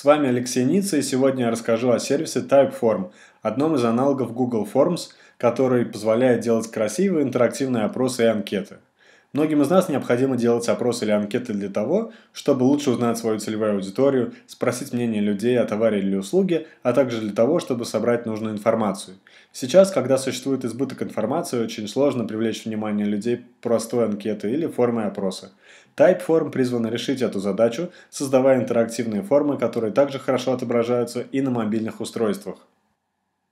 С вами Алексей Ница, и сегодня я расскажу о сервисе Typeform, одном из аналогов Google Forms, который позволяет делать красивые интерактивные опросы и анкеты. Многим из нас необходимо делать опросы или анкеты для того, чтобы лучше узнать свою целевую аудиторию, спросить мнение людей о товаре или услуге, а также для того, чтобы собрать нужную информацию. Сейчас, когда существует избыток информации, очень сложно привлечь внимание людей простой анкеты или формой опроса. Typeform призвана решить эту задачу, создавая интерактивные формы, которые также хорошо отображаются и на мобильных устройствах.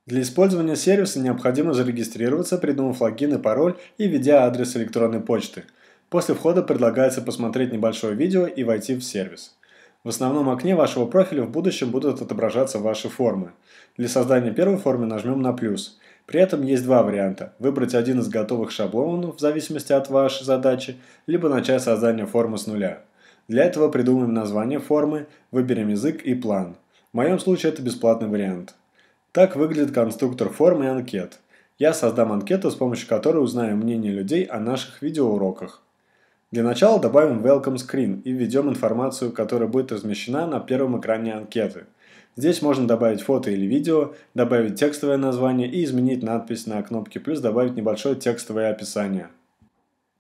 Для использования сервиса необходимо зарегистрироваться, придумав логин и пароль и введя адрес электронной почты. После входа предлагается посмотреть небольшое видео и войти в сервис. В основном окне вашего профиля в будущем будут отображаться ваши формы. Для создания первой формы нажмем на плюс. При этом есть два варианта – выбрать один из готовых шаблонов в зависимости от вашей задачи, либо начать создание формы с нуля. Для этого придумаем название формы, выберем язык и план. В моем случае это бесплатный вариант. Так выглядит конструктор форм и анкет. Я создам анкету, с помощью которой узнаю мнение людей о наших видеоуроках. Для начала добавим Welcome Screen и введем информацию, которая будет размещена на первом экране анкеты. Здесь можно добавить фото или видео, добавить текстовое название и изменить надпись на кнопке «плюс», добавить небольшое текстовое описание.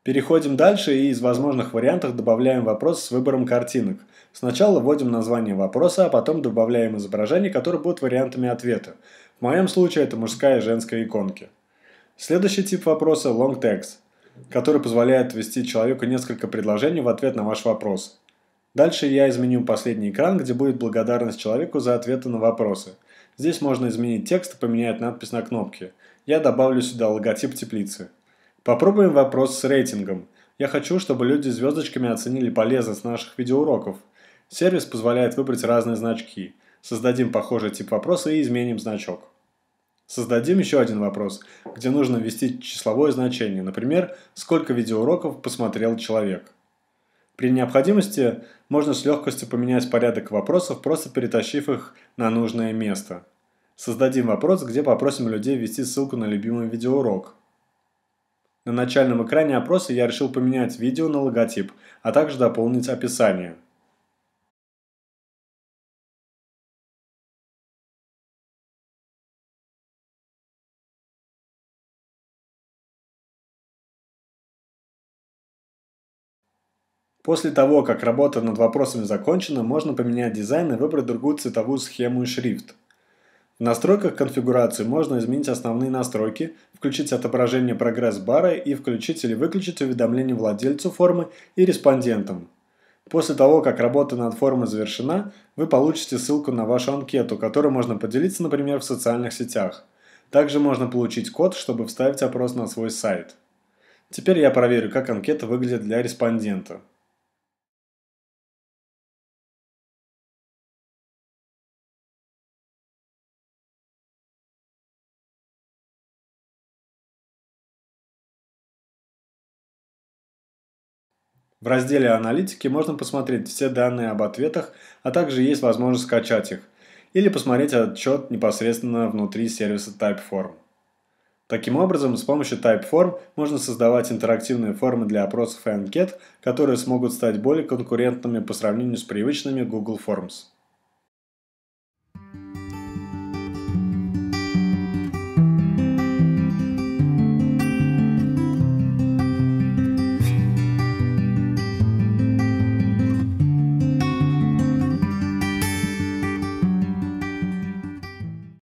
Переходим дальше и из возможных вариантов добавляем вопрос с выбором картинок. Сначала вводим название вопроса, а потом добавляем изображения, которые будут вариантами ответа. В моем случае это мужская и женская иконки. Следующий тип вопроса – long text который позволяет ввести человеку несколько предложений в ответ на ваш вопрос. Дальше я изменю последний экран, где будет благодарность человеку за ответы на вопросы. Здесь можно изменить текст и поменять надпись на кнопке. Я добавлю сюда логотип теплицы. Попробуем вопрос с рейтингом. Я хочу, чтобы люди звездочками оценили полезность наших видеоуроков. Сервис позволяет выбрать разные значки. Создадим похожий тип вопроса и изменим значок. Создадим еще один вопрос, где нужно ввести числовое значение, например, сколько видеоуроков посмотрел человек. При необходимости можно с легкостью поменять порядок вопросов, просто перетащив их на нужное место. Создадим вопрос, где попросим людей ввести ссылку на любимый видеоурок. На начальном экране опроса я решил поменять видео на логотип, а также дополнить описание – После того, как работа над вопросами закончена, можно поменять дизайн и выбрать другую цветовую схему и шрифт. В настройках конфигурации можно изменить основные настройки, включить отображение прогресс-бара и включить или выключить уведомления владельцу формы и респондентам. После того, как работа над формой завершена, вы получите ссылку на вашу анкету, которую можно поделиться, например, в социальных сетях. Также можно получить код, чтобы вставить опрос на свой сайт. Теперь я проверю, как анкета выглядит для респондента. В разделе «Аналитики» можно посмотреть все данные об ответах, а также есть возможность скачать их или посмотреть отчет непосредственно внутри сервиса Typeform. Таким образом, с помощью Typeform можно создавать интерактивные формы для опросов и анкет, которые смогут стать более конкурентными по сравнению с привычными Google Forms.